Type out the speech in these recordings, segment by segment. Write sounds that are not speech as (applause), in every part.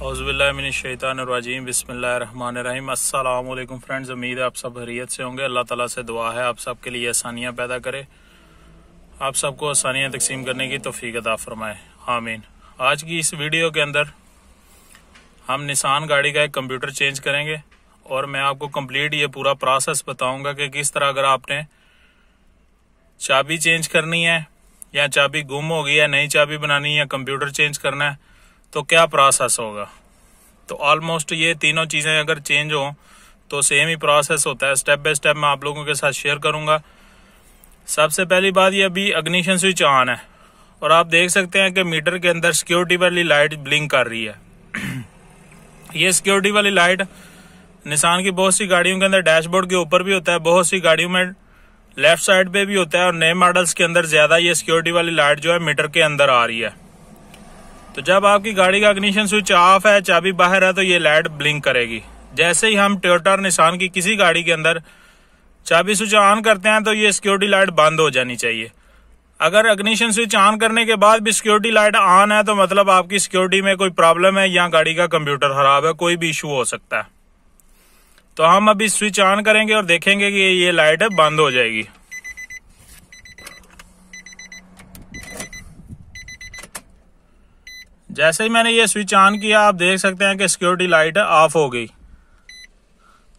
हौज़बिल्लिनशैतानरवाजीम बसमीम अल्लाम फ्रेंड्स उम्मीद है आप सब हरीत से होंगे अल्लाह ताला से दुआ है आप सब के लिए आसानियाँ पैदा करे आप सबको आसानियाँ तकसीम करने की तोफ़ी अदा फरमाए आमीन आज की इस वीडियो के अंदर हम निशान गाड़ी का एक कंप्यूटर चेंज करेंगे और मैं आपको कम्प्लीट ये पूरा प्रोसेस बताऊंगा कि किस तरह अगर आपने चाबी चेंज करनी है या चाबी गुम हो गई है नई चाबी बनानी है या कंप्यूटर चेंज करना है तो क्या प्रोसेस होगा तो ऑलमोस्ट ये तीनों चीज़ें अगर चेंज हो तो सेम ही प्रोसेस होता है स्टेप बाय स्टेप मैं आप लोगों के साथ शेयर करूंगा सबसे पहली बात ये अभी अग्निशन स्विच ऑन है और आप देख सकते हैं कि मीटर के अंदर सिक्योरिटी वाली लाइट ब्लिंक कर रही है (clears throat) ये सिक्योरिटी वाली लाइट निशान की बहुत सी गाड़ियों के अंदर डैशबोर्ड के ऊपर भी होता है बहुत सी गाड़ियों में लेफ्ट साइड पे भी होता है और नए मॉडल्स के अंदर ज्यादा ये सिक्योरिटी वाली लाइट जो है मीटर के अंदर आ रही है तो जब आपकी गाड़ी का अग्निशन स्विच ऑफ है चाबी बाहर है तो ये लाइट ब्लिंक करेगी जैसे ही हम टोयोटा और निशान की किसी गाड़ी के अंदर चाबी स्विच ऑन करते हैं तो ये सिक्योरिटी लाइट बंद हो जानी चाहिए अगर अग्निशन स्विच ऑन करने के बाद भी सिक्योरिटी लाइट ऑन है तो मतलब आपकी सिक्योरिटी में कोई प्रॉब्लम है या गाड़ी का कंप्यूटर खराब है कोई भी इशू हो सकता है तो हम अभी स्विच ऑन करेंगे और देखेंगे कि ये लाइट बंद हो जाएगी जैसे ही मैंने ये स्विच ऑन किया आप देख सकते हैं कि सिक्योरिटी लाइट ऑफ हो गई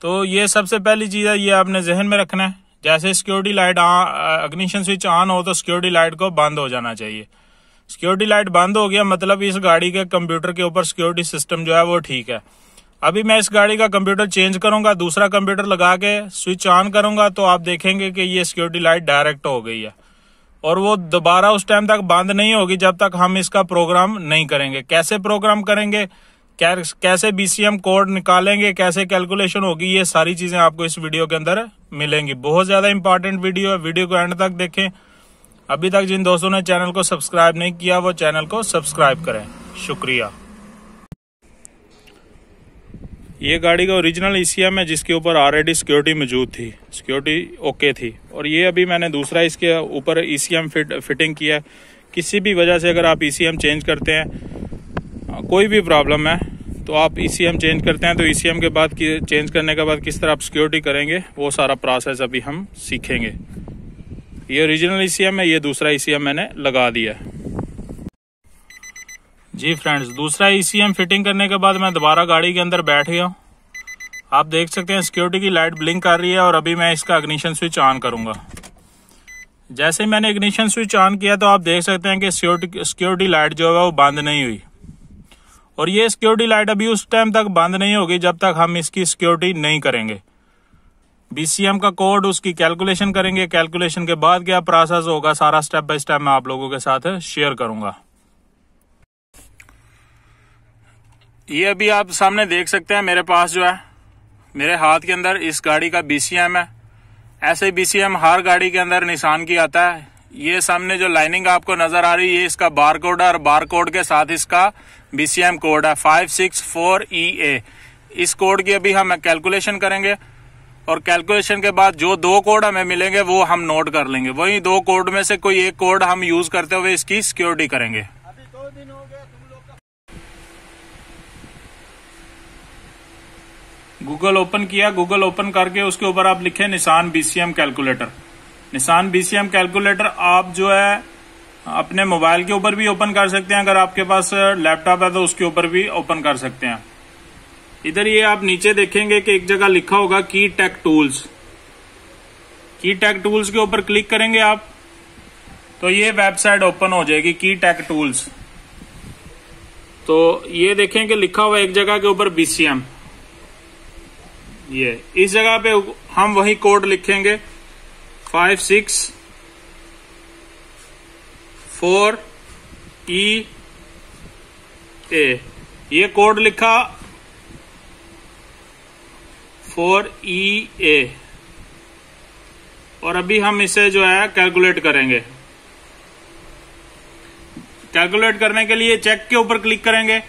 तो ये सबसे पहली चीज़ है ये आपने जहन में रखना है जैसे security light ignition switch on हो तो सिक्योरिटी लाइट को बंद हो जाना चाहिए सिक्योरिटी लाइट बंद हो गया मतलब इस गाड़ी के कंप्यूटर के ऊपर सिक्योरिटी सिस्टम जो है वो ठीक है अभी मैं इस गाड़ी का कंप्यूटर चेंज करूंगा दूसरा कंप्यूटर लगा के स्विच ऑन करूंगा तो आप देखेंगे कि ये सिक्योरिटी लाइट डायरेक्ट हो गई है और वो दोबारा उस टाइम तक बंद नहीं होगी जब तक हम इसका प्रोग्राम नहीं करेंगे कैसे प्रोग्राम करेंगे कैसे बीसीएम कोड निकालेंगे कैसे कैलकुलेशन होगी ये सारी चीजें आपको इस वीडियो के अंदर मिलेंगी बहुत ज्यादा इंपॉर्टेंट वीडियो है वीडियो को एंड तक देखें अभी तक जिन दोस्तों ने चैनल को सब्सक्राइब नहीं किया वो चैनल को सब्सक्राइब करें शुक्रिया ये गाड़ी का ओरिजिनल एम e है जिसके ऊपर ऑलरेडी सिक्योरिटी मौजूद थी सिक्योरिटी ओके थी और ये अभी मैंने दूसरा इसके ऊपर सी एम फिट फिटिंग किया है किसी भी वजह से अगर आप सी एम चेंज करते हैं कोई भी प्रॉब्लम है तो आप सी एम चेंज करते हैं तो सी e एम के बाद चेंज करने के बाद किस तरह आप सिक्योरिटी करेंगे वो सारा प्रोसेस अभी हम सीखेंगे ये ओरिजिनल सी एम है ये दूसरा सी e एम मैंने लगा दिया है जी फ्रेंड्स दूसरा ईसीएम e फिटिंग करने के बाद मैं दोबारा गाड़ी के अंदर बैठ गया आप देख सकते हैं सिक्योरिटी की लाइट ब्लिंक कर रही है और अभी मैं इसका अग्निशन स्विच ऑन करूंगा जैसे मैंने इग्निशन स्विच ऑन किया तो आप देख सकते हैं कि सिक्योरिटी लाइट जो है वो बंद नहीं हुई और ये सिक्योरिटी लाइट अभी उस टाइम तक बंद नहीं होगी जब तक हम इसकी सिक्योरिटी नहीं करेंगे बीसीएम का कोड उसकी कैलकुलेशन करेंगे कैलकुलेशन के बाद क्या प्रोसेस होगा सारा स्टेप बाय स्टेप मैं आप लोगों के साथ शेयर करूंगा ये अभी आप सामने देख सकते हैं मेरे पास जो है मेरे हाथ के अंदर इस गाड़ी का बीसीएम है ऐसे बीसीएम हर गाड़ी के अंदर निशान की आता है ये सामने जो लाइनिंग आपको नजर आ रही है इसका बार कोड है और बार कोड के साथ इसका बीसीएम कोड है five six four E A इस कोड की अभी हम कैलकुलेशन करेंगे और कैलकुलेशन के बाद जो दो कोड हमें मिलेंगे वो हम नोट कर लेंगे वही दो कोड में से कोई एक कोड हम यूज करते हुए इसकी सिक्योरिटी करेंगे गूगल ओपन किया गूगल ओपन करके उसके ऊपर आप लिखे Nissan BCM calculator Nissan BCM calculator आप जो है अपने मोबाइल के ऊपर भी ओपन कर सकते हैं अगर आपके पास लैपटॉप है तो उसके ऊपर भी ओपन कर सकते हैं इधर ये आप नीचे देखेंगे कि एक जगह लिखा होगा की टेक टूल्स की टेक टूल्स के ऊपर क्लिक करेंगे आप तो ये वेबसाइट ओपन हो जाएगी की टेक टूल्स तो ये देखें कि लिखा हुआ एक जगह के ऊपर बीसीएम ये इस जगह पे हम वही कोड लिखेंगे five six four E A ये कोड लिखा फोर ई ए और अभी हम इसे जो है कैलकुलेट करेंगे कैलकुलेट करने के लिए चेक के ऊपर क्लिक करेंगे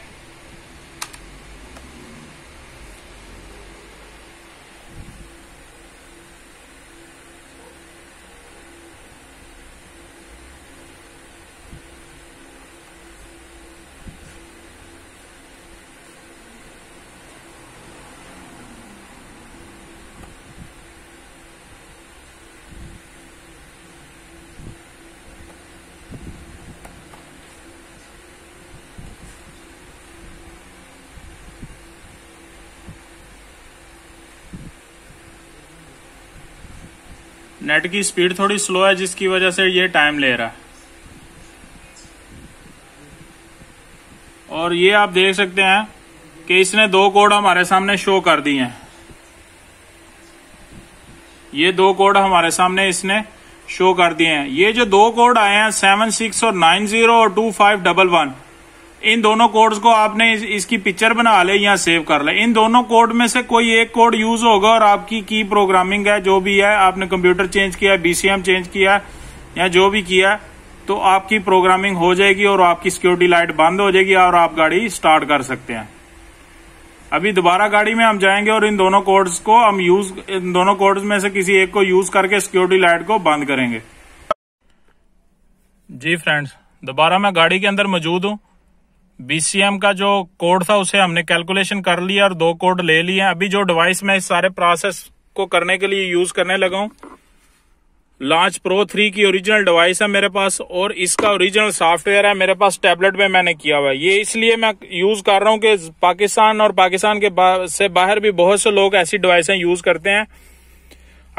नेट की स्पीड थोड़ी स्लो है जिसकी वजह से ये टाइम ले रहा है और ये आप देख सकते हैं कि इसने दो कोड हमारे सामने शो कर दिए हैं ये दो कोड हमारे सामने इसने शो कर दिए हैं ये जो दो कोड आए हैं सेवन सिक्स और नाइन जीरो और टू फाइव डबल वन इन दोनों कोड्स को आपने इस, इसकी पिक्चर बना ले या सेव कर ले इन दोनों कोड में से कोई एक कोड यूज होगा और आपकी की प्रोग्रामिंग है जो भी है आपने कंप्यूटर चेंज किया बीसीएम चेंज किया या जो भी किया तो आपकी प्रोग्रामिंग हो जाएगी और आपकी सिक्योरिटी लाइट बंद हो जाएगी और आप गाड़ी स्टार्ट कर सकते हैं अभी दोबारा गाड़ी में हम जाएंगे और इन दोनों कोड्स को हम यूज इन दोनों कोड्स में से किसी एक को यूज करके सिक्योरिटी लाइट को बंद करेंगे जी फ्रेंड्स दोबारा मैं गाड़ी के अंदर मौजूद हूँ बीसीएम का जो कोड था उसे हमने कैलकुलेशन कर लिया और दो कोड ले लिए अभी जो डिवाइस मैं इस सारे प्रोसेस को करने के लिए यूज करने लगा हूं लॉन्च प्रो थ्री की ओरिजिनल डिवाइस है मेरे पास और इसका ओरिजिनल सॉफ्टवेयर है मेरे पास टैबलेट में मैंने किया हुआ है ये इसलिए मैं यूज कर रहा हूँ कि पाकिस्तान और पाकिस्तान के बा, से बाहर भी बहुत से लोग ऐसी डिवाइसें यूज करते हैं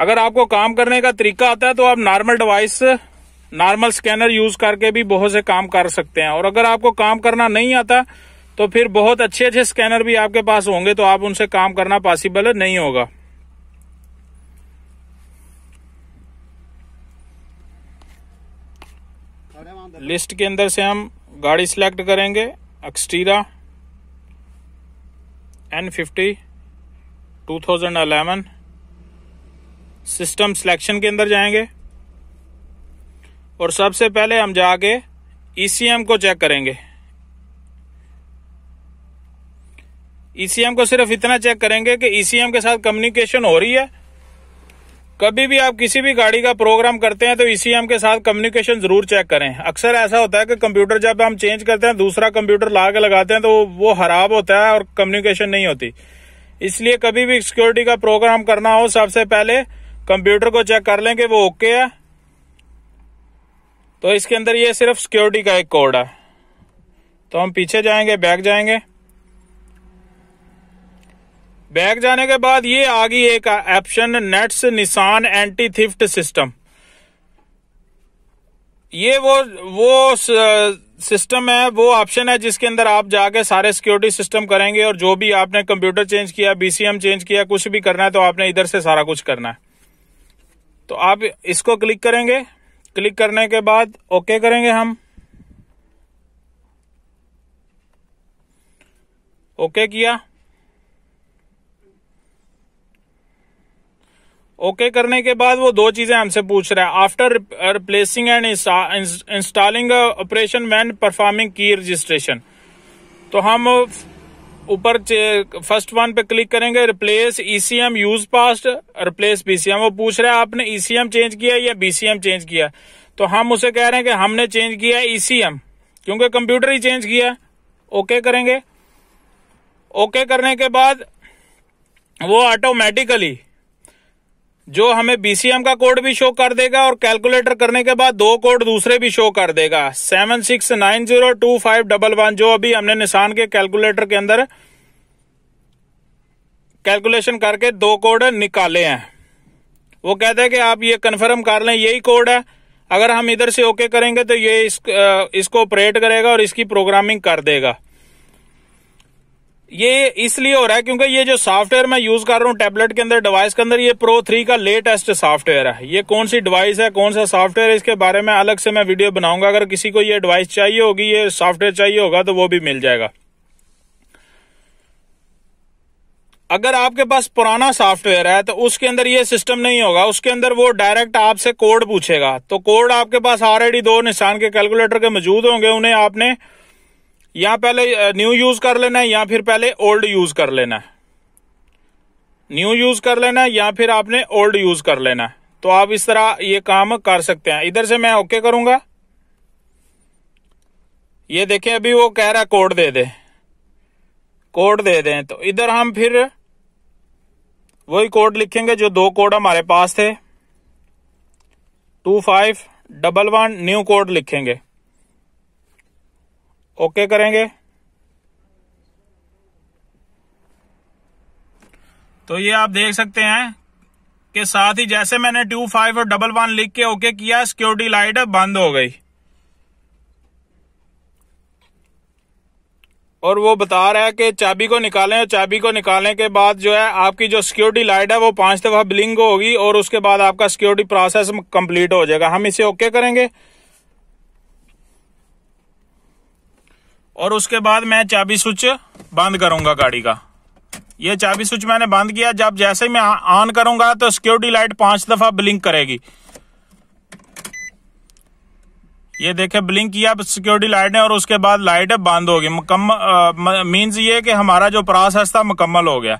अगर आपको काम करने का तरीका आता है तो आप normal device normal scanner use करके भी बहुत से काम कर सकते हैं और अगर आपको काम करना नहीं आता तो फिर बहुत अच्छे अच्छे स्कैनर भी आपके पास होंगे तो आप उनसे काम करना पॉसिबल नहीं होगा लिस्ट के अंदर से हम गाड़ी सिलेक्ट करेंगे X Trail N fifty two thousand eleven system selection के अंदर जाएंगे और सबसे पहले हम जाके ईसीएम को चेक करेंगे ईसीएम को सिर्फ इतना चेक करेंगे कि ईसीएम के साथ कम्युनिकेशन हो रही है कभी भी आप किसी भी गाड़ी का प्रोग्राम करते हैं तो ईसीएम के साथ कम्युनिकेशन जरूर चेक करें अक्सर ऐसा होता है कि कंप्यूटर जब हम चेंज करते हैं दूसरा कंप्यूटर ला के लगाते हैं तो वो खराब होता है और कम्युनिकेशन नहीं होती इसलिए कभी भी सिक्योरिटी का प्रोग्राम करना हो सबसे पहले कंप्यूटर को चेक कर लें कि वो ओके है तो इसके अंदर ये सिर्फ सिक्योरिटी का एक कोड है तो हम पीछे जाएंगे बैग जाएंगे बैग जाने के बाद ये आ गई एक option NATS Nissan anti theft system ये वो वो सिस्टम है वो ऑप्शन है जिसके अंदर आप जाके सारे सिक्योरिटी सिस्टम करेंगे और जो भी आपने कंप्यूटर चेंज किया बीसीएम चेंज किया कुछ भी करना है तो आपने इधर से सारा कुछ करना है तो आप इसको क्लिक करेंगे क्लिक करने के बाद ओके करेंगे हम ओके किया ओके okay करने के बाद वो दो चीजें हमसे पूछ रहा है after replacing and installing operation when performing key registration तो हम ऊपर फर्स्ट वन पे क्लिक करेंगे replace ECM use past replace BCM वो पूछ रहा है आपने ईसीएम e चेंज किया या बीसीएम चेंज किया तो हम उसे कह रहे हैं कि हमने चेंज किया ईसीएम e क्योंकि कंप्यूटर ही चेंज किया ओके करेंगे ओके करने के बाद वो ऑटोमेटिकली जो हमें बीसीएम का कोड भी शो कर देगा और कैलकुलेटर करने के बाद दो कोड दूसरे भी शो कर देगा seven six nine zero two five double one जो अभी हमने निशान के कैलकुलेटर के अंदर कैलकुलेशन करके दो कोड निकाले हैं वो कहते हैं कि आप ये कंफर्म कर लें यही कोड है अगर हम इधर से ओके करेंगे तो ये इस, इसको ऑपरेट करेगा और इसकी प्रोग्रामिंग कर देगा ये इसलिए हो रहा है क्योंकि ये जो सॉफ्टवेयर मैं यूज कर रहा हूँ टेबलेट के अंदर डिवाइस के अंदर ये प्रो थ्री का लेटेस्ट सॉफ्टवेयर है ये कौन सी डिवाइस है कौन सा सॉफ्टवेयर है इसके बारे में अलग से मैं वीडियो बनाऊंगा अगर किसी को ये डिवाइस चाहिए होगी ये सॉफ्टवेयर चाहिए होगा तो वो भी मिल जाएगा अगर आपके पास पुराना सॉफ्टवेयर है तो उसके अंदर ये सिस्टम नहीं होगा उसके अंदर वो डायरेक्ट आपसे कोड पूछेगा तो कोड आपके पास ऑलरेडी दो निशान के कैलकुलेटर के मौजूद होंगे उन्हें आपने या पहले न्यू यूज कर लेना है या फिर पहले ओल्ड यूज कर लेना है न्यू यूज कर लेना है या फिर आपने ओल्ड यूज कर लेना है तो आप इस तरह ये काम कर सकते हैं इधर से मैं ओके करूंगा ये देखे अभी वो कह रहा है कोड दे दे कोड दे दें तो इधर हम फिर वही कोड लिखेंगे जो दो कोड हमारे पास थे two five double one new code लिखेंगे ओके करेंगे तो ये आप देख सकते हैं के साथ ही जैसे मैंने टू फाइव और डबल वन लिख के ओके किया सिक्योरिटी लाइट बंद हो गई और वो बता रहा है कि चाबी को निकालें और चाबी को निकालने के बाद जो है आपकी जो सिक्योरिटी लाइट है वो पांच दफा ब्लिंग होगी और उसके बाद आपका सिक्योरिटी प्रोसेस कंप्लीट हो जाएगा हम इसे ओके करेंगे और उसके बाद मैं चाबी स्विच बंद करूंगा गाड़ी का ये चाबी स्विच मैंने बंद किया जब जैसे मैं ऑन करूंगा तो सिक्योरिटी लाइट पांच दफा ब्लिंक करेगी ये देखे ब्लिंक किया सिक्योरिटी लाइट ने और उसके बाद लाइट बंद होगी मुकम्मल मीन्स ये कि हमारा जो प्रोसेस था मुकम्मल हो गया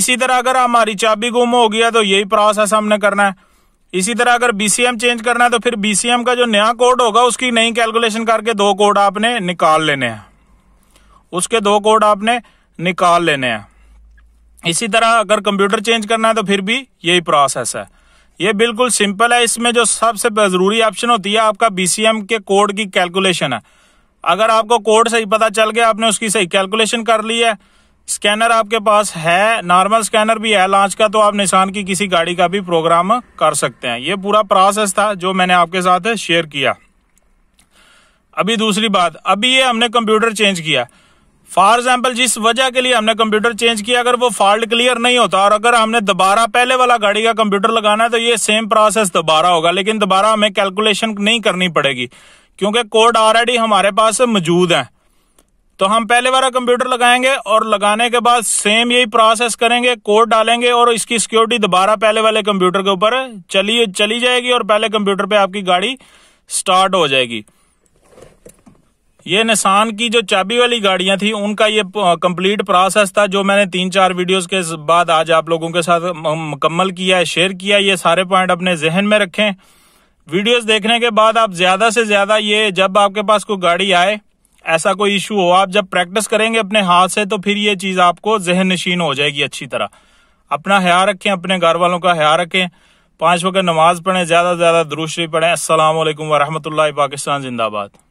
इसी तरह अगर हमारी चाबी गुम हो गया तो यही प्रोसेस हमने करना है इसी तरह अगर बीसीएम चेंज करना है तो फिर बीसीएम का जो नया कोड होगा उसकी नई कैलकुलेशन करके दो कोड आपने निकाल लेने हैं उसके दो कोड आपने निकाल लेने हैं इसी तरह अगर कंप्यूटर चेंज करना है तो फिर भी यही प्रोसेस है ये बिल्कुल सिंपल है इसमें जो सबसे जरूरी ऑप्शन होती है आपका बीसीएम के कोड की कैलकुलेशन है अगर आपको कोड सही पता चल गया आपने उसकी सही कैलकुलेशन कर ली है स्कैनर आपके पास है नॉर्मल स्कैनर भी है लॉन्च का तो आप निशान की किसी गाड़ी का भी प्रोग्राम कर सकते हैं ये पूरा प्रोसेस था जो मैंने आपके साथ शेयर किया अभी दूसरी बात अभी ये हमने कंप्यूटर चेंज किया फॉर एग्जाम्पल जिस वजह के लिए हमने कंप्यूटर चेंज किया अगर वो फॉल्ट क्लियर नहीं होता और अगर हमने दोबारा पहले वाला गाड़ी का कंप्यूटर लगाना है तो ये सेम प्रोसेस दोबारा होगा लेकिन दोबारा हमें कैलकुलेशन नहीं करनी पड़ेगी क्योंकि कोड ऑलरेडी हमारे पास मौजूद है तो हम पहले वाला कंप्यूटर लगाएंगे और लगाने के बाद सेम यही प्रोसेस करेंगे कोड डालेंगे और इसकी सिक्योरिटी दोबारा पहले वाले कंप्यूटर के ऊपर चली चली जाएगी और पहले कंप्यूटर पे आपकी गाड़ी स्टार्ट हो जाएगी ये निशान की जो चाबी वाली गाड़ियां थी उनका ये कंप्लीट प्रोसेस था जो मैंने तीन चार वीडियोस के बाद आज आप लोगों के साथ मुकम्मल किया है शेयर किया ये सारे पॉइंट अपने जहन में रखें वीडियोस देखने के बाद आप ज्यादा से ज्यादा ये जब आपके पास कोई गाड़ी आए ऐसा कोई इशू हो आप जब प्रैक्टिस करेंगे अपने हाथ से तो फिर ये चीज़ आपको जहन नशीन हो जाएगी अच्छी तरह अपना ख्याल रखें अपने घर वालों का ख्याल रखें पांच वक्त नमाज पढ़ें ज़्यादा से ज़्यादा दुरुस्ती पढ़ें असल वरहमल पाकिस्तान जिंदाबाद